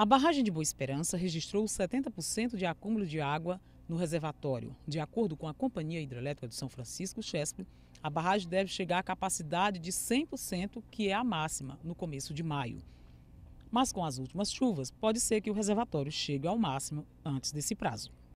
A barragem de Boa Esperança registrou 70% de acúmulo de água no reservatório. De acordo com a Companhia Hidrelétrica de São Francisco, Chesp, a barragem deve chegar à capacidade de 100%, que é a máxima, no começo de maio. Mas com as últimas chuvas, pode ser que o reservatório chegue ao máximo antes desse prazo.